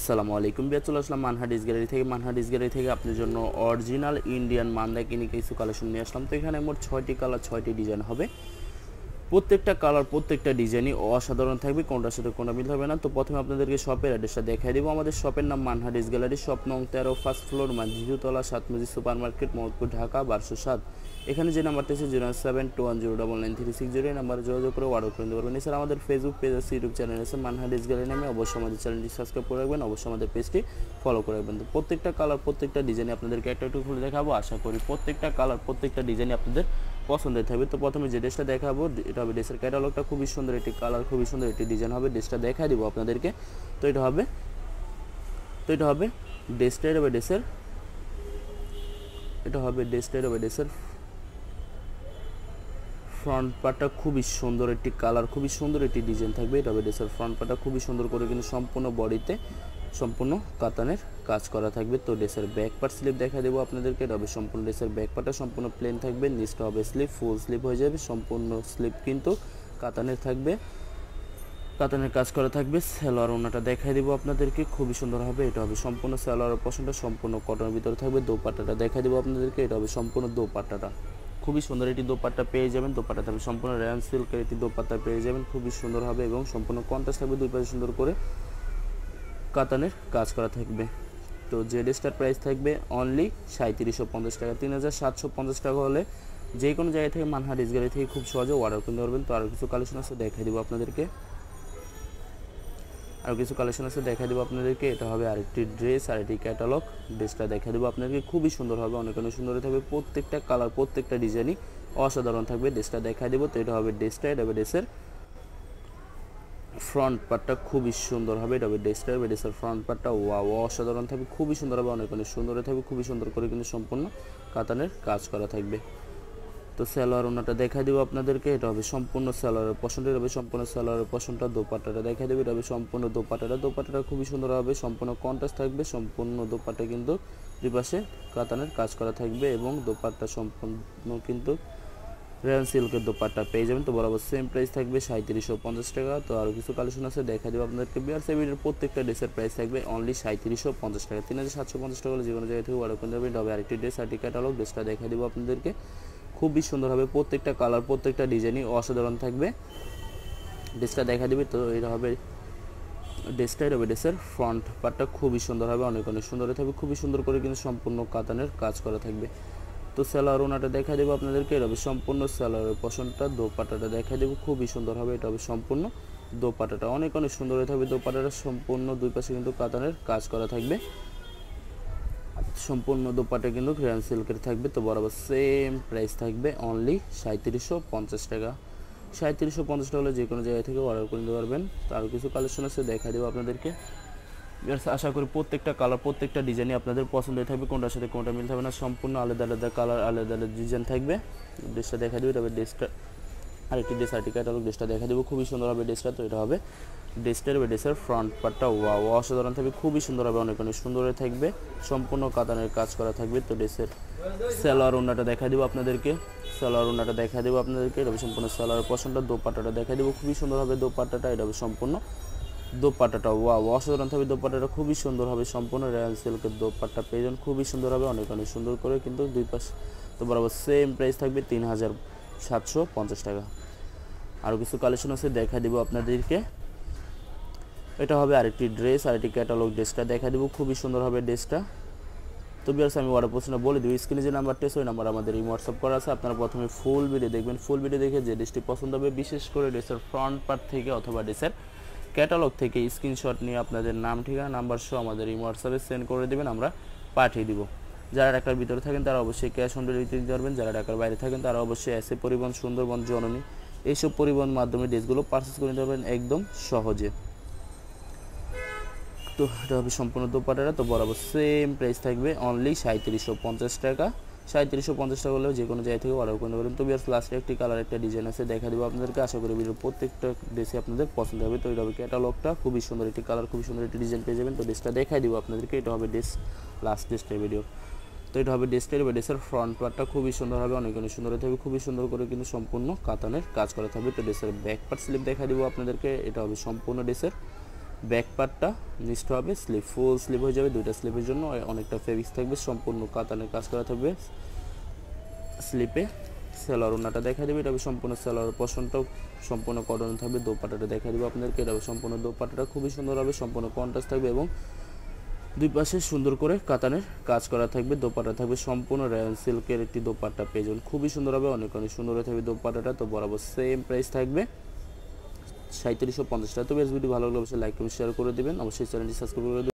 আসসালামু আলাইকুম বিয়াতুল আসলাম মানহা ডিস গ্যালারি থেকে মানহা ডিস গ্যালারি থেকে আপনার জন্য অরিজিনাল ইন্ডিয়ান মান্দাকিনি কিছু কালেকশন নিয়ে আসলাম তো এখানে মোট ছয়টি কালার ছয়টি ডিজাইন হবে প্রত্যেকটা কালার প্রত্যেকটা ডিজাইনই অসাধারণ থাকবে কোনটার সাথে কোনটা মিল হবে না তো প্রথমে আপনাদেরকে শপের অ্যাড্রেসটা দেখাই দেবো আমাদের শপের নাম মানহাডিস গ্যালারি শপ নং তেরো ফার্স্ট ফ্লোর মান দ্বিতীয়তলা সাতমজি সুপার মার্কেট মোহাম্মদপুর ঢাকা বারোশো সাত এখানে যে নাম্বারটা আছে zero seven two one zero double nine three six zero এই নাম্বারে যোগাযোগ করে অর্ডার করে নিতে পারবেন এছাড়া আমাদের ফেসবুক পেজ আছে ইউটিউব চ্যানেল আছে ডিস গ্যালারি নামে অবশ্যই আমাদের চ্যানেলটি সাবস্ক্রাইব করে রাখবেন অবশ্যই আমাদের পেজটি ফলো করে রাখবেন তো প্রত্যেকটা কালার প্রত্যেকটা ডিজাইন আপনাদেরকে একটা একটু খুলে দেখাবো আশা করি প্রত্যেকটা কালার প্রত্যেকটা ডিজাইন আপনাদের পছন্দের থাকবে তো প্রথমে যে ড্রেসটা দেখাবো এটা হবে ড্রেসের ক্যাটালগটা খুবই সুন্দর একটি কালার খুবই সুন্দর একটি ডিজাইন হবে ড্রেসটা দেখাই দিব আপনাদেরকে তো এটা হবে তো এটা হবে ড্রেসটা এটা হবে ড্রেসের এটা হবে ড্রেসটা এটা হবে ড্রেসের ফ্রন্ট পার্টটা খুবই সুন্দর একটি কালার খুবই সুন্দর একটি ডিজাইন থাকবে এটা হবে ড্রেসের ফ্রন্ট পার্টটা খুবই সুন্দর করে কিন্তু সম্পূর্ণ বডিতে সম্পূর্ণ কাতানের কাজ করা থাকবে তো ড্রেসের ব্যাক পার্ট স্লিপ দেখা দেবো আপনাদেরকে তবে সম্পূর্ণ ড্রেসের ব্যাক পার্টটা সম্পূর্ণ প্লেন থাকবে নিচটা হবে স্লিপ ফুল স্লিপ হয়ে যাবে সম্পূর্ণ স্লিপ কিন্তু কাতানের থাকবে কাতানের কাজ করা থাকবে সেলোয়ার ওনাটা দেখাই দেবো আপনাদেরকে খুবই সুন্দর হবে এটা হবে সম্পূর্ণ সেলোয়ার পশনটা সম্পূর্ণ কটনের ভিতরে থাকবে দোপাট্টাটা দেখাই দেবো আপনাদেরকে এটা হবে সম্পূর্ণ দোপাট্টাটা খুবই সুন্দর এটি দোপাট্টা পেয়ে যাবেন দোপাট্টা থাকবে সম্পূর্ণ র্যান সিল্কের এটি দোপাট্টা পেয়ে যাবেন খুবই সুন্দর হবে এবং সম্পূর্ণ কন্ট্রাস্ট থাকবে দুই পাশে সুন্দর করে কাতানের কাজ করা থাকবে তো জেড স্টার প্রাইস থাকবে অনলি সাঁত্রিশশো পঞ্চাশ টাকা তিন হাজার সাতশো পঞ্চাশ টাকা হলে যে কোনো জায়গা থেকে মানহা ডিসগারি থেকে খুব সহজে অর্ডার কিনতে পারবেন তো আরও কিছু কালেকশন আছে দেখাই দেবো আপনাদেরকে আর কিছু কালেকশন আছে দেখা দেবো আপনাদেরকে এটা হবে আরেকটি ড্রেস আর একটি ক্যাটালগ ড্রেসটা দেখা দেবো আপনাদেরকে খুবই সুন্দর হবে অনেক অনেক সুন্দর থাকবে প্রত্যেকটা কালার প্রত্যেকটা ডিজাইনই অসাধারণ থাকবে ড্রেসটা দেখা দেবো তো এটা হবে ড্রেসটা এটা হবে ড্রেসের ফ্রন্ট পার্টটা খুবই সুন্দর হবে এটা হবে ডেস্কটপ ডেস্কের ফ্রন্ট পার্টটা ওয়া অসাধারণ থাকবে খুবই সুন্দর হবে অনেক অনেক সুন্দর থাকবে খুবই সুন্দর করে কিন্তু সম্পূর্ণ কাতানের কাজ করা থাকবে তো স্যালোয়ার ওনাটা দেখা দেবো আপনাদেরকে এটা হবে সম্পূর্ণ স্যালোয়ারের পশনটা এটা হবে সম্পূর্ণ স্যালোয়ারের পশনটা দোপাটাটা দেখা দেবে এটা হবে সম্পূর্ণ দোপাটাটা দোপাটাটা খুবই সুন্দর হবে সম্পূর্ণ কন্ট্রাস্ট থাকবে সম্পূর্ণ দোপাটা কিন্তু দুপাশে কাতানের কাজ করা থাকবে এবং দোপাট্টা সম্পূর্ণ কিন্তু রেয়ন সিল্কের দোপাট্টা পেয়ে যাবেন তো বরাবর সেম প্রাইস থাকবে সাঁত্রিশশো পঞ্চাশ টাকা তো আরও কিছু কালেকশন আছে দেখা দেবো আপনাদেরকে বিয়ার সেভিটের প্রত্যেকটা ড্রেসের প্রাইস থাকবে অনলি সাঁত্রিশশো পঞ্চাশ টাকা তিন হাজার সাতশো পঞ্চাশ টাকা যে কোনো জায়গা থেকে অর্ডার করে হবে ডবে আরেকটি ড্রেস আরেকটি ক্যাটালগ ড্রেসটা দেখা দেবো আপনাদেরকে খুবই সুন্দর হবে প্রত্যেকটা কালার প্রত্যেকটা ডিজাইনই অসাধারণ থাকবে ড্রেসটা দেখা দেবে তো এটা হবে ড্রেসটাই রবে ড্রেসের ফ্রন্ট পার্টটা খুবই সুন্দর হবে অনেক অনেক সুন্দর থাকবে খুবই সুন্দর করে কিন্তু সম্পূর্ণ কাতানের কাজ করা থাকবে তো স্যালোয়ার ওনাটা দেখা দেবো আপনাদেরকে এটা হবে সম্পূর্ণ স্যালোয়ারের পশনটা দোপাটাটা দেখা দেবো খুবই সুন্দর হবে এটা হবে সম্পূর্ণ দোপাটাটা অনেক অনেক সুন্দর হয়ে থাকবে দোপাটাটা সম্পূর্ণ দুই পাশে কিন্তু কাতানের কাজ করা থাকবে সম্পূর্ণ দোপাটা কিন্তু ক্রেয়ান সিল্কের থাকবে তো বরাবর সেম প্রাইস থাকবে অনলি সাঁত্রিশশো পঞ্চাশ টাকা সাঁত্রিশশো পঞ্চাশ টাকা হলে যে কোনো জায়গা থেকে অর্ডার করে নিতে পারবেন তো কিছু কালেকশন আছে দেখা দেবো আপনাদেরকে আশা করি প্রত্যেকটা কালার প্রত্যেকটা ডিজাইনই আপনাদের পছন্দ থাকবে কোনটার সাথে কোনটা মিল থাকবে না সম্পূর্ণ আলাদা আলাদা কালার আলাদা আলাদা ডিজাইন থাকবে ড্রেসটা দেখা দেবে তবে ড্রেসটা আরেকটি ড্রেস আর্টি ক্যাটালগ ড্রেসটা দেখা দেবো খুবই সুন্দর হবে ড্রেসটা তো এটা হবে ড্রেসটার ড্রেসের ফ্রন্ট পার্টটা ওয়া অসাধারণ থাকবে খুবই সুন্দর হবে অনেক অনেক সুন্দর থাকবে সম্পূর্ণ কাতানের কাজ করা থাকবে তো ড্রেসের সেলার ওনাটা দেখা দেবো আপনাদেরকে সেলার ওনাটা দেখা দেবো আপনাদেরকে এটা সম্পূর্ণ সেলার পছন্দটা দোপাট্টাটা দেখা দেবো খুবই সুন্দর হবে দোপাট্টাটা এটা সম্পূর্ণ দোপাট্টাটা ওয়া অসাধারণ হবে দোপাট্টাটা খুবই সুন্দর হবে সম্পূর্ণ রয়্যাল সিল্কের দোপাট্টা পেয়ে খুবই সুন্দর হবে অনেক অনেক সুন্দর করে কিন্তু দুই পাশ তো বরাবর সেম প্রাইস থাকবে তিন হাজার সাতশো পঞ্চাশ টাকা আরও কিছু কালেকশন আছে দেখা দিব আপনাদেরকে এটা হবে আরেকটি ড্রেস আরেকটি ক্যাটালগ ড্রেসটা দেখা দিব খুবই সুন্দর হবে ড্রেসটা তো বিয়ার্স আমি অর্ডার প্রশ্ন বলে দিই স্ক্রিনে যে নাম্বারটি আছে ওই নাম্বার আমাদের এই হোয়াটসঅ্যাপ করা আছে আপনারা প্রথমে ফুল ভিডিও দেখবেন ফুল ভিডিও দেখে যে ড্রেসটি পছন্দ হবে বিশেষ করে ড্রেসের ফ্রন্ট পার্ট থেকে অথবা ড্রেসের ক্যাটালগ থেকে স্ক্রিনশট নিয়ে আপনাদের নাম ঠিকানা নাম্বার সহ আমাদের এই হোয়াটসঅ্যাপে সেন্ড করে দেবেন আমরা পাঠিয়ে দিব যারা ঢাকার ভিতরে থাকেন তারা অবশ্যই ক্যাশ অন ডেলিভারি দিতে পারবেন যারা ঢাকার বাইরে থাকেন তারা অবশ্যই এসে পরিবহন সুন্দরবন জননী এইসব পরিবহন মাধ্যমে ড্রেসগুলো পারচেস করে নিতে পারবেন একদম সহজে তো এটা হবে সম্পূর্ণ দোপাটারা তো বরাবর সেম প্রাইস থাকবে অনলি সাঁত্রিশশো পঞ্চাশ টাকা সাঁত্রিশশো পঞ্চাশ টাকা হলেও যে কোনো জায়গা থেকে অর্ডার করতে পারেন তো বিয়ার লাস্টে একটি কালার একটা ডিজাইন আছে দেখা দেবো আপনাদেরকে আশা করি ভিডিওর প্রত্যেকটা ড্রেসে আপনাদের পছন্দ হবে তো এটা হবে ক্যাটালগটা খুবই সুন্দর একটি কালার খুবই সুন্দর একটি ডিজাইন পেয়ে যাবেন তো ড্রেসটা দেখাই দিব আপনাদেরকে এটা হবে ড্রেস লাস্ট ড্রেসটা ভিডিও তো এটা হবে ড্রেসটা এবার ড্রেসের ফ্রন্ট পার্টটা খুবই সুন্দর হবে অনেক অনেক সুন্দর হতে হবে খুবই সুন্দর করে কিন্তু সম্পূর্ণ কাতানের কাজ করাতে হবে তো ডেসের ব্যাক পার্ট স্লিপ দেখা দিব আপনাদেরকে এটা হবে সম্পূর্ণ ড্রেসের ব্যাক পার্টটা নিচটা হবে স্লিপ ফুল স্লিপ হয়ে যাবে দুইটা স্লিপের জন্য অনেকটা ফেব্রিক্স থাকবে সম্পূর্ণ কাতানের কাজ করা থাকবে স্লিপে সেলার ওনাটা দেখা দেবে এটা সম্পূর্ণ সেলার পশনটাও সম্পূর্ণ কটন থাকবে দোপাটাটা দেখা দেবে আপনাদেরকে এটা সম্পূর্ণ দোপাটাটা খুবই সুন্দর হবে সম্পূর্ণ কন্ট্রাস্ট থাকবে এবং দুই পাশে সুন্দর করে কাতানের কাজ করা থাকবে দোপাটা থাকবে সম্পূর্ণ রায়ন সিল্কের একটি পেয়ে যাবেন খুবই সুন্দর হবে অনেক অনেক সুন্দর থাকবে দোপাটাটা তো বরাবর সেম প্রাইস থাকবে সাঁত্রিশশো পঞ্চাশ টাকা তবে বেশ ভিডিও ভালো লাগলে অবশ্যই লাইক কমেন্ট শেয়ার করে দেবেন অবশ্যই চ্যানেলটি সাবস্ক্রাইব করে